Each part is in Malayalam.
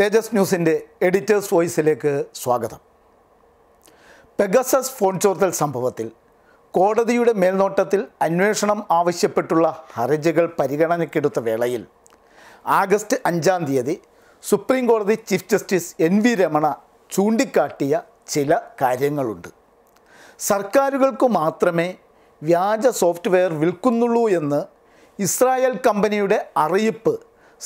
തേജസ് ന്യൂസിൻ്റെ എഡിറ്റേഴ്സ് വോയിസിലേക്ക് സ്വാഗതം പെഗസസ് ഫോൺ ചോർത്തൽ സംഭവത്തിൽ കോടതിയുടെ മേൽനോട്ടത്തിൽ അന്വേഷണം ആവശ്യപ്പെട്ടുള്ള ഹർജികൾ പരിഗണനയ്ക്കെടുത്ത വേളയിൽ ആഗസ്റ്റ് അഞ്ചാം തീയതി സുപ്രീം കോടതി chief justice N V Ramana ചൂണ്ടിക്കാട്ടിയ ചില കാര്യങ്ങളുണ്ട് സർക്കാരുകൾക്ക് മാത്രമേ വ്യാജ സോഫ്റ്റ്വെയർ വിൽക്കുന്നുള്ളൂ എന്ന് ഇസ്രായേൽ കമ്പനിയുടെ അറിയിപ്പ്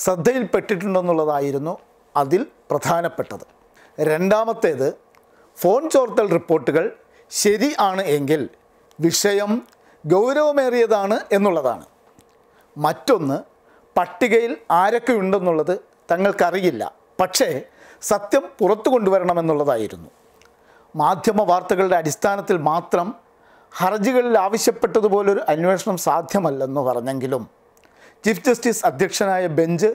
ശ്രദ്ധയിൽപ്പെട്ടിട്ടുണ്ടെന്നുള്ളതായിരുന്നു അതിൽ പ്രധാനപ്പെട്ടത് രണ്ടാമത്തേത് ഫോൺ ചോർത്തൽ റിപ്പോർട്ടുകൾ ശരി ആണ് എങ്കിൽ വിഷയം ഗൗരവമേറിയതാണ് എന്നുള്ളതാണ് മറ്റൊന്ന് പട്ടികയിൽ ആരൊക്കെ ഉണ്ടെന്നുള്ളത് തങ്ങൾക്കറിയില്ല പക്ഷേ സത്യം പുറത്തു കൊണ്ടുവരണമെന്നുള്ളതായിരുന്നു മാധ്യമ വാർത്തകളുടെ അടിസ്ഥാനത്തിൽ മാത്രം ഹർജികളിൽ ആവശ്യപ്പെട്ടതുപോലൊരു അന്വേഷണം സാധ്യമല്ലെന്ന് പറഞ്ഞെങ്കിലും ചീഫ് ജസ്റ്റിസ് അധ്യക്ഷനായ ബെഞ്ച്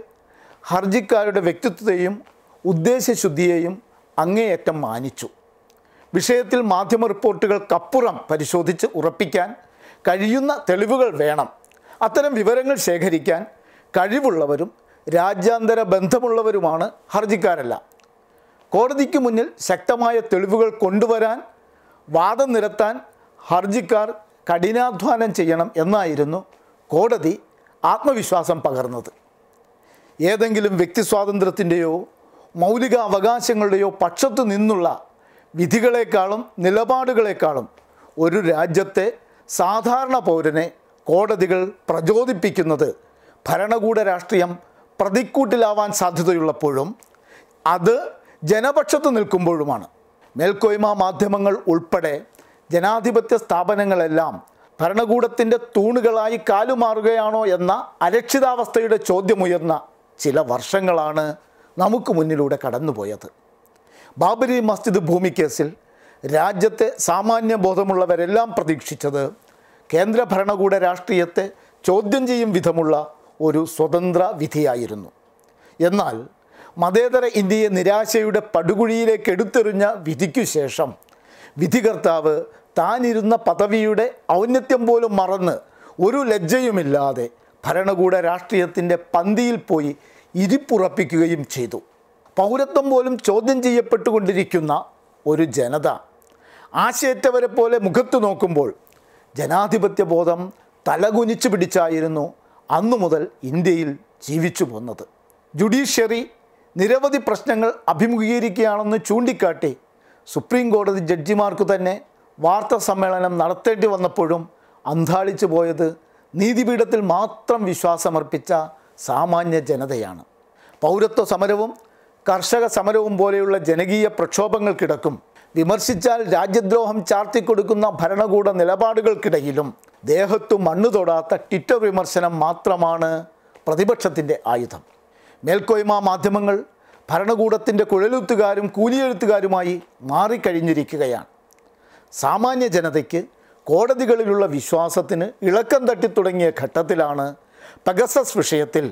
ഹർജിക്കാരുടെ വ്യക്തിത്വത്തെയും ഉദ്ദേശശുദ്ധിയെയും അങ്ങേയറ്റം മാനിച്ചു വിഷയത്തിൽ മാധ്യമ റിപ്പോർട്ടുകൾക്കപ്പുറം പരിശോധിച്ച് ഉറപ്പിക്കാൻ കഴിയുന്ന തെളിവുകൾ വേണം അത്തരം വിവരങ്ങൾ ശേഖരിക്കാൻ കഴിവുള്ളവരും രാജ്യാന്തര ബന്ധമുള്ളവരുമാണ് ഹർജിക്കാരല്ല കോടതിക്ക് മുന്നിൽ ശക്തമായ തെളിവുകൾ കൊണ്ടുവരാൻ വാദം നിരത്താൻ ഹർജിക്കാർ കഠിനാധ്വാനം ചെയ്യണം എന്നായിരുന്നു കോടതി ആത്മവിശ്വാസം പകർന്നത് ഏതെങ്കിലും വ്യക്തി സ്വാതന്ത്ര്യത്തിൻ്റെയോ മൗലിക അവകാശങ്ങളുടെയോ പക്ഷത്തു നിന്നുള്ള വിധികളെക്കാളും നിലപാടുകളെക്കാളും ഒരു രാജ്യത്തെ സാധാരണ പൗരനെ കോടതികൾ പ്രചോദിപ്പിക്കുന്നത് ഭരണകൂട രാഷ്ട്രീയം പ്രതിക്കൂട്ടിലാവാൻ സാധ്യതയുള്ളപ്പോഴും അത് ജനപക്ഷത്ത് നിൽക്കുമ്പോഴുമാണ് മേൽക്കോയ്മ മാധ്യമങ്ങൾ ഉൾപ്പെടെ ജനാധിപത്യ സ്ഥാപനങ്ങളെല്ലാം ഭരണകൂടത്തിൻ്റെ തൂണുകളായി കാലുമാറുകയാണോ എന്ന അരക്ഷിതാവസ്ഥയുടെ ചോദ്യമുയർന്ന ചില വർഷങ്ങളാണ് നമുക്ക് മുന്നിലൂടെ കടന്നുപോയത് ബാബരി മസ്ജിദ് ഭൂമിക്കേസിൽ രാജ്യത്തെ സാമാന്യ ബോധമുള്ളവരെല്ലാം പ്രതീക്ഷിച്ചത് കേന്ദ്ര ഭരണകൂട രാഷ്ട്രീയത്തെ ചോദ്യം ചെയ്യും വിധമുള്ള ഒരു സ്വതന്ത്ര വിധിയായിരുന്നു എന്നാൽ മതേതര ഇന്ത്യയെ നിരാശയുടെ പടുകുഴിയിലേക്ക് എടുത്തെറിഞ്ഞ വിധിക്കു ശേഷം വിധികർത്താവ് താനിരുന്ന പദവിയുടെ ഔന്നത്യം പോലും മറന്ന് ഒരു ലജ്ജയുമില്ലാതെ ഭരണകൂട രാഷ്ട്രീയത്തിൻ്റെ പന്തിയിൽ പോയി ഇരിപ്പുറപ്പിക്കുകയും ചെയ്തു പൗരത്വം പോലും ചോദ്യം ചെയ്യപ്പെട്ടുകൊണ്ടിരിക്കുന്ന ഒരു ജനത ആശയറ്റവരെ പോലെ മുഖത്ത് നോക്കുമ്പോൾ ജനാധിപത്യ ബോധം തലകുനിച്ചു പിടിച്ചായിരുന്നു അന്നു മുതൽ ഇന്ത്യയിൽ ജീവിച്ചു പോന്നത് ജുഡീഷ്യറി നിരവധി പ്രശ്നങ്ങൾ അഭിമുഖീകരിക്കുകയാണെന്ന് ചൂണ്ടിക്കാട്ടി സുപ്രീം കോടതി ജഡ്ജിമാർക്ക് തന്നെ വാർത്താ സമ്മേളനം നടത്തേണ്ടി വന്നപ്പോഴും അന്താളിച്ചു പോയത് നീതിപീഠത്തിൽ മാത്രം വിശ്വാസമർപ്പിച്ച സാമാന്യ ജനതയാണ് പൗരത്വ സമരവും കർഷക സമരവും പോലെയുള്ള ജനകീയ പ്രക്ഷോഭങ്ങൾക്കിടക്കും വിമർശിച്ചാൽ രാജ്യദ്രോഹം ചാർത്തിക്കൊടുക്കുന്ന ഭരണകൂട നിലപാടുകൾക്കിടയിലും ദേഹത്തു മണ്ണു തൊടാത്ത ട്വിറ്റർ വിമർശനം മാത്രമാണ് പ്രതിപക്ഷത്തിൻ്റെ ആയുധം മേൽക്കോയ്മ മാധ്യമങ്ങൾ ഭരണകൂടത്തിൻ്റെ കുഴലെഴുത്തുകാരും കൂലിയെഴുത്തുകാരുമായി മാറിക്കഴിഞ്ഞിരിക്കുകയാണ് സാമാന്യ ജനതയ്ക്ക് കോടതികളിലുള്ള വിശ്വാസത്തിന് ഇളക്കം തട്ടി തുടങ്ങിയ ഘട്ടത്തിലാണ് പഗസസ് വിഷയത്തിൽ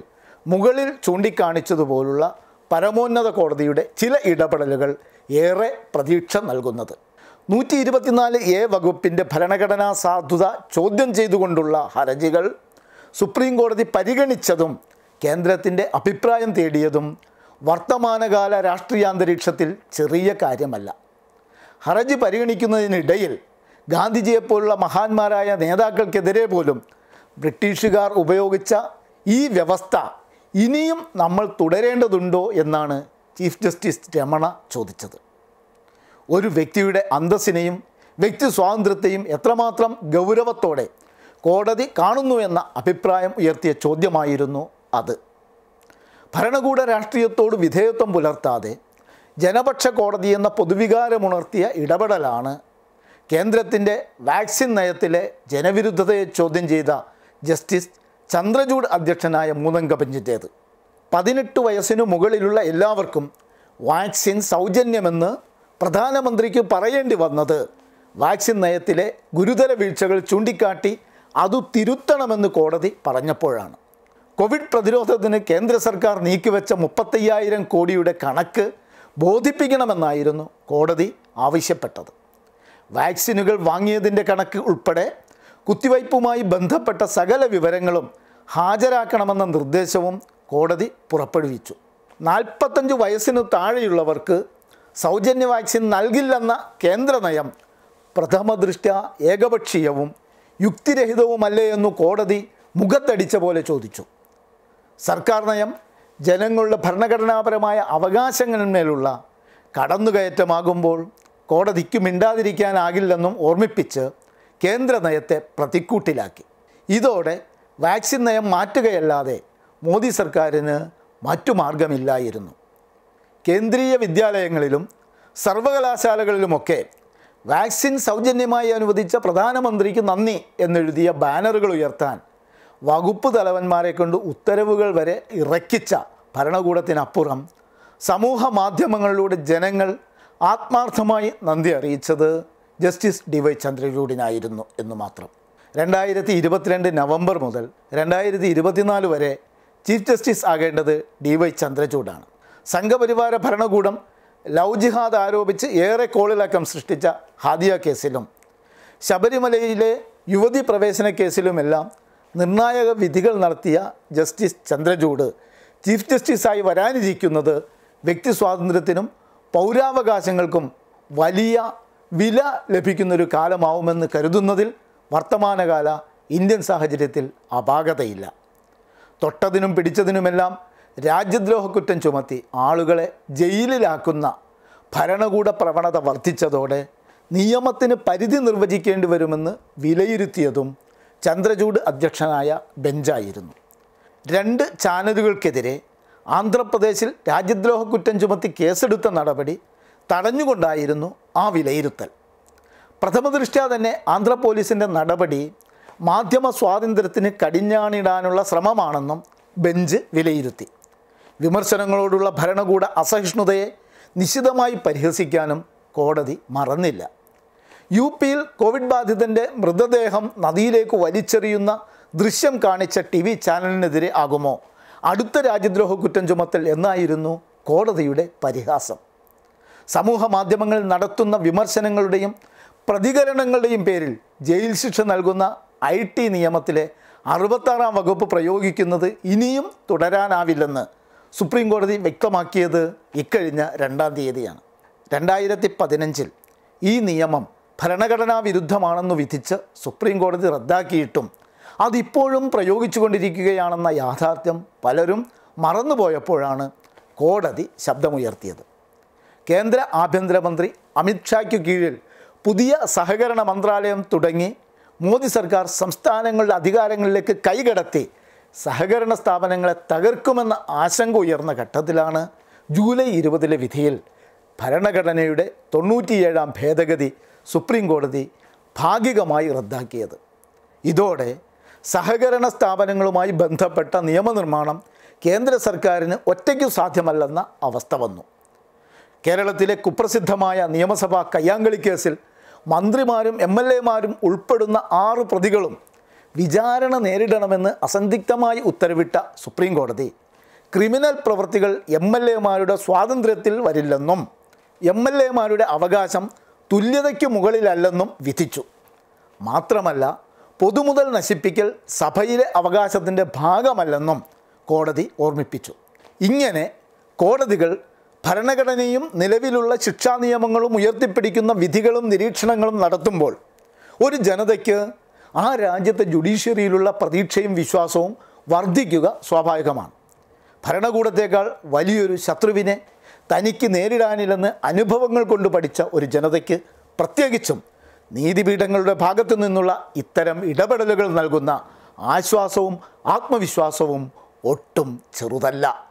മുകളിൽ ചൂണ്ടിക്കാണിച്ചതുപോലുള്ള പരമോന്നത കോടതിയുടെ ചില ഇടപെടലുകൾ ഏറെ പ്രതീക്ഷ നൽകുന്നത് നൂറ്റി ഇരുപത്തിനാല് എ വകുപ്പിൻ്റെ ഭരണഘടനാ സാധുത ചോദ്യം ചെയ്തുകൊണ്ടുള്ള ഹർജികൾ സുപ്രീം കോടതി പരിഗണിച്ചതും കേന്ദ്രത്തിൻ്റെ അഭിപ്രായം തേടിയതും വർത്തമാനകാല രാഷ്ട്രീയാന്തരീക്ഷത്തിൽ ചെറിയ കാര്യമല്ല ഹർജി പരിഗണിക്കുന്നതിനിടയിൽ ഗാന്ധിജിയെപ്പോലുള്ള മഹാന്മാരായ നേതാക്കൾക്കെതിരെ പോലും ബ്രിട്ടീഷുകാർ ഉപയോഗിച്ച ഈ വ്യവസ്ഥ ഇനിയും നമ്മൾ തുടരേണ്ടതുണ്ടോ എന്നാണ് ചീഫ് ജസ്റ്റിസ് രമണ ചോദിച്ചത് ഒരു വ്യക്തിയുടെ അന്തസ്സിനെയും വ്യക്തി സ്വാതന്ത്ര്യത്തെയും എത്രമാത്രം ഗൗരവത്തോടെ കോടതി കാണുന്നു എന്ന അഭിപ്രായം ഉയർത്തിയ ചോദ്യമായിരുന്നു അത് ഭരണകൂട രാഷ്ട്രീയത്തോട് വിധേയത്വം പുലർത്താതെ ജനപക്ഷ കോടതി എന്ന പൊതുവികാരമുണർത്തിയ ഇടപെടലാണ് കേന്ദ്രത്തിൻ്റെ വാക്സിൻ നയത്തിലെ ജനവിരുദ്ധതയെ ചോദ്യം ചെയ്ത ജസ്റ്റിസ് ചന്ദ്രചൂഡ് അധ്യക്ഷനായ മൂന്നംഗ ബെഞ്ചിൻ്റേത് പതിനെട്ട് വയസ്സിനു മുകളിലുള്ള എല്ലാവർക്കും വാക്സിൻ സൗജന്യമെന്ന് പ്രധാനമന്ത്രിക്ക് പറയേണ്ടി വന്നത് വാക്സിൻ നയത്തിലെ ഗുരുതര വീഴ്ചകൾ ചൂണ്ടിക്കാട്ടി അതു തിരുത്തണമെന്ന് കോടതി പറഞ്ഞപ്പോഴാണ് കോവിഡ് പ്രതിരോധത്തിന് കേന്ദ്ര സർക്കാർ നീക്കിവെച്ച മുപ്പത്തയ്യായിരം കോടിയുടെ കണക്ക് ബോധിപ്പിക്കണമെന്നായിരുന്നു കോടതി ആവശ്യപ്പെട്ടത് വാക്സിനുകൾ വാങ്ങിയതിൻ്റെ കണക്ക് ഉൾപ്പെടെ കുത്തിവയ്പുമായി ബന്ധപ്പെട്ട സകല വിവരങ്ങളും ഹാജരാക്കണമെന്ന നിർദ്ദേശവും കോടതി പുറപ്പെടുവിച്ചു നാൽപ്പത്തഞ്ച് വയസ്സിനു താഴെയുള്ളവർക്ക് സൗജന്യ വാക്സിൻ നൽകില്ലെന്ന കേന്ദ്ര നയം പ്രഥമദൃഷ്ട്യ ഏകപക്ഷീയവും യുക്തിരഹിതവുമല്ലേ എന്നു കോടതി മുഖത്തടിച്ച പോലെ ചോദിച്ചു സർക്കാർ നയം ജനങ്ങളുടെ ഭരണഘടനാപരമായ അവകാശങ്ങളിന്മേലുള്ള കടന്നുകയറ്റമാകുമ്പോൾ കോടതിക്ക് മിണ്ടാതിരിക്കാനാകില്ലെന്നും ഓർമ്മിപ്പിച്ച് കേന്ദ്ര നയത്തെ പ്രതിക്കൂട്ടിലാക്കി ഇതോടെ വാക്സിൻ നയം മാറ്റുകയല്ലാതെ മോദി സർക്കാരിന് മറ്റു മാർഗമില്ലായിരുന്നു കേന്ദ്രീയ വിദ്യാലയങ്ങളിലും സർവകലാശാലകളിലുമൊക്കെ വാക്സിൻ സൗജന്യമായി അനുവദിച്ച പ്രധാനമന്ത്രിക്ക് നന്ദി എന്നെഴുതിയ ബാനറുകൾ ഉയർത്താൻ വകുപ്പ് തലവന്മാരെ കൊണ്ട് ഉത്തരവുകൾ വരെ ഇറക്കിച്ച ഭരണകൂടത്തിനപ്പുറം സമൂഹ മാധ്യമങ്ങളിലൂടെ ജനങ്ങൾ ആത്മാർത്ഥമായി നന്ദി അറിയിച്ചത് ജസ്റ്റിസ് ഡി വൈ ചന്ദ്രചൂഡിനായിരുന്നു എന്ന് മാത്രം രണ്ടായിരത്തി ഇരുപത്തിരണ്ട് നവംബർ മുതൽ രണ്ടായിരത്തി ഇരുപത്തിനാല് വരെ ചീഫ് ജസ്റ്റിസ് ആകേണ്ടത് ഡി വൈ ചന്ദ്രചൂഡാണ് സംഘപരിവാര ഭരണകൂടം ലവ് ജിഹാദ് ആരോപിച്ച് ഏറെ കോളിളക്കം സൃഷ്ടിച്ച ഹാദിയ കേസിലും ശബരിമലയിലെ യുവതി പ്രവേശന കേസിലുമെല്ലാം നിർണായക വിധികൾ നടത്തിയ ജസ്റ്റിസ് ചന്ദ്രചൂഡ് ചീഫ് ജസ്റ്റിസായി വരാനിരിക്കുന്നത് വ്യക്തി സ്വാതന്ത്ര്യത്തിനും പൗരാവകാശങ്ങൾക്കും വലിയ വില ലഭിക്കുന്നൊരു കാലമാവുമെന്ന് കരുതുന്നതിൽ വർത്തമാനകാല ഇന്ത്യൻ സാഹചര്യത്തിൽ അപാകതയില്ല തൊട്ടതിനും പിടിച്ചതിനുമെല്ലാം രാജ്യദ്രോഹക്കുറ്റം ചുമത്തി ആളുകളെ ജയിലിലാക്കുന്ന ഭരണകൂട പ്രവണത വർദ്ധിച്ചതോടെ നിയമത്തിന് പരിധി നിർവചിക്കേണ്ടി വരുമെന്ന് വിലയിരുത്തിയതും ചന്ദ്രചൂഡ് അധ്യക്ഷനായ ബെഞ്ചായിരുന്നു രണ്ട് ചാനലുകൾക്കെതിരെ ആന്ധ്രാപ്രദേശിൽ രാജ്യദ്രോഹ കുറ്റം ചുമത്തി കേസെടുത്ത നടപടി തടഞ്ഞുകൊണ്ടായിരുന്നു ആ വിലയിരുത്തൽ പ്രഥമ ദൃഷ്ട്യാ തന്നെ ആന്ധ്ര പോലീസിൻ്റെ നടപടി മാധ്യമ സ്വാതന്ത്ര്യത്തിന് കടിഞ്ഞാണിടാനുള്ള ശ്രമമാണെന്നും ബെഞ്ച് വിലയിരുത്തി വിമർശനങ്ങളോടുള്ള ഭരണകൂട അസഹിഷ്ണുതയെ നിശിതമായി പരിഹസിക്കാനും കോടതി മറന്നില്ല യു പിയിൽ കോവിഡ് ബാധിതൻ്റെ മൃതദേഹം നദിയിലേക്ക് വലിച്ചെറിയുന്ന ദൃശ്യം കാണിച്ച ടി വി ചാനലിനെതിരെ ആകുമോ അടുത്ത രാജ്യദ്രോഹ കുറ്റം ചുമത്തൽ എന്നായിരുന്നു കോടതിയുടെ പരിഹാസം സമൂഹ മാധ്യമങ്ങൾ നടത്തുന്ന വിമർശനങ്ങളുടെയും പ്രതികരണങ്ങളുടെയും പേരിൽ ജയിൽ ശിക്ഷ നൽകുന്ന ഐ ടി നിയമത്തിലെ അറുപത്താറാം വകുപ്പ് പ്രയോഗിക്കുന്നത് ഇനിയും തുടരാനാവില്ലെന്ന് സുപ്രീം കോടതി വ്യക്തമാക്കിയത് ഇക്കഴിഞ്ഞ രണ്ടാം തീയതിയാണ് രണ്ടായിരത്തി പതിനഞ്ചിൽ ഈ നിയമം ഭരണഘടനാ വിരുദ്ധമാണെന്ന് വിധിച്ച് സുപ്രീം കോടതി റദ്ദാക്കിയിട്ടും അതിപ്പോഴും കൊണ്ടിരിക്കുകയാണെന്ന യാഥാർത്ഥ്യം പലരും മറന്നുപോയപ്പോഴാണ് കോടതി ശബ്ദമുയർത്തിയത് കേന്ദ്ര ആഭ്യന്തരമന്ത്രി അമിത്ഷായ്ക്കു കീഴിൽ പുതിയ സഹകരണ മന്ത്രാലയം തുടങ്ങി മോദി സർക്കാർ സംസ്ഥാനങ്ങളുടെ അധികാരങ്ങളിലേക്ക് കൈകടത്തി സഹകരണ സ്ഥാപനങ്ങളെ തകർക്കുമെന്ന ആശങ്ക ഉയർന്ന ഘട്ടത്തിലാണ് ജൂലൈ ഇരുപതിലെ വിധിയിൽ ഭരണഘടനയുടെ തൊണ്ണൂറ്റിയേഴാം ഭേദഗതി സുപ്രീം കോടതി ഭാഗികമായി റദ്ദാക്കിയത് ഇതോടെ സഹകരണ സ്ഥാപനങ്ങളുമായി ബന്ധപ്പെട്ട നിയമനിർമ്മാണം കേന്ദ്ര സർക്കാരിന് ഒറ്റയ്ക്കു സാധ്യമല്ലെന്ന അവസ്ഥ വന്നു കേരളത്തിലെ കുപ്രസിദ്ധമായ നിയമസഭാ കയ്യാങ്കളി കേസിൽ മന്ത്രിമാരും എം എൽ എമാരും ഉൾപ്പെടുന്ന ആറ് പ്രതികളും വിചാരണ നേരിടണമെന്ന് അസന്ധിഗ്ധമായി ഉത്തരവിട്ട സുപ്രീം കോടതി ക്രിമിനൽ പ്രവൃത്തികൾ എം എൽ എമാരുടെ സ്വാതന്ത്ര്യത്തിൽ വരില്ലെന്നും എം എൽ എമാരുടെ അവകാശം തുല്യതയ്ക്ക് മുകളിലല്ലെന്നും വിധിച്ചു മാത്രമല്ല പൊതുമുതൽ നശിപ്പിക്കൽ സഭയിലെ അവകാശത്തിൻ്റെ ഭാഗമല്ലെന്നും കോടതി ഓർമ്മിപ്പിച്ചു ഇങ്ങനെ കോടതികൾ ഭരണഘടനയും നിലവിലുള്ള ശിക്ഷാ നിയമങ്ങളും ഉയർത്തിപ്പിടിക്കുന്ന വിധികളും നിരീക്ഷണങ്ങളും നടത്തുമ്പോൾ ഒരു ജനതയ്ക്ക് ആ രാജ്യത്തെ ജുഡീഷ്യറിയിലുള്ള പ്രതീക്ഷയും വിശ്വാസവും വർദ്ധിക്കുക സ്വാഭാവികമാണ് ഭരണകൂടത്തേക്കാൾ വലിയൊരു ശത്രുവിനെ തനിക്ക് നേരിടാനില്ലെന്ന് അനുഭവങ്ങൾ കൊണ്ട് പഠിച്ച ഒരു ജനതയ്ക്ക് പ്രത്യേകിച്ചും നീതിപീഠങ്ങളുടെ ഭാഗത്തു നിന്നുള്ള ഇത്തരം ഇടപെടലുകൾ നൽകുന്ന ആശ്വാസവും ആത്മവിശ്വാസവും ഒട്ടും ചെറുതല്ല